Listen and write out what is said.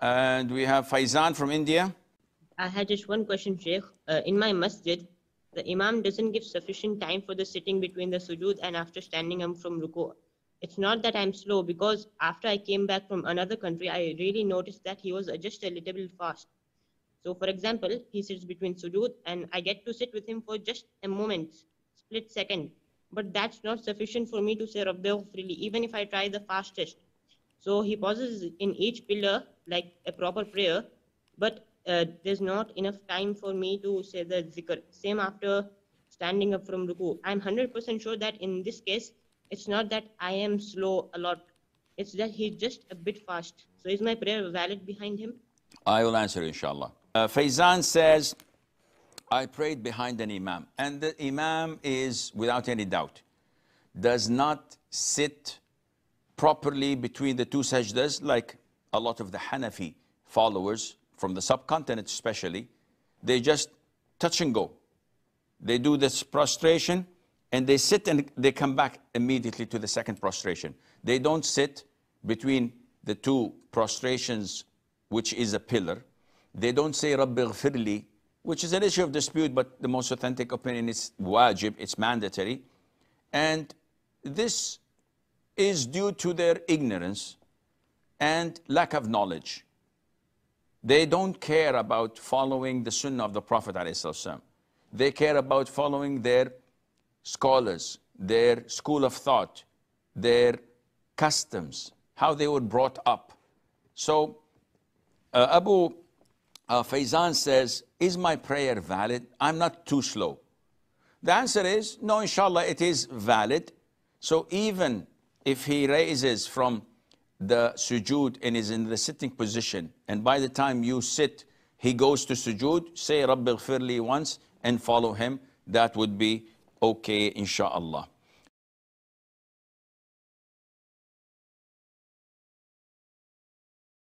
And we have Faizan from India. I had just one question, Sheikh. Uh, in my masjid, the Imam doesn't give sufficient time for the sitting between the sujood and after standing up from ruku. It's not that I'm slow because after I came back from another country, I really noticed that he was just a little bit fast. So, for example, he sits between sujood and I get to sit with him for just a moment, split second. But that's not sufficient for me to say Rabbeinu freely, even if I try the fastest. So he pauses in each pillar like a proper prayer, but uh, there's not enough time for me to say the zikr. Same after standing up from ruku. I'm 100% sure that in this case, it's not that I am slow a lot. It's that he's just a bit fast. So is my prayer valid behind him? I will answer, inshallah. Uh, Faizan says, I prayed behind an imam. And the imam is, without any doubt, does not sit properly between the two sajdas, like a lot of the Hanafi followers from the subcontinent especially, they just touch and go. They do this prostration and they sit and they come back immediately to the second prostration. They don't sit between the two prostrations, which is a pillar. They don't say Rabbi Ghfirli, which is an issue of dispute, but the most authentic opinion is wajib, it's mandatory. And this is due to their ignorance and lack of knowledge. They don't care about following the sunnah of the Prophet ﷺ. They care about following their scholars, their school of thought, their customs, how they were brought up. So uh, Abu uh, Faizan says, is my prayer valid? I'm not too slow. The answer is, no, inshallah, it is valid. So even if he raises from the sujood and is in the sitting position, and by the time you sit, he goes to sujood, say Rabbi Ghfirli once and follow him, that would be okay, inshallah.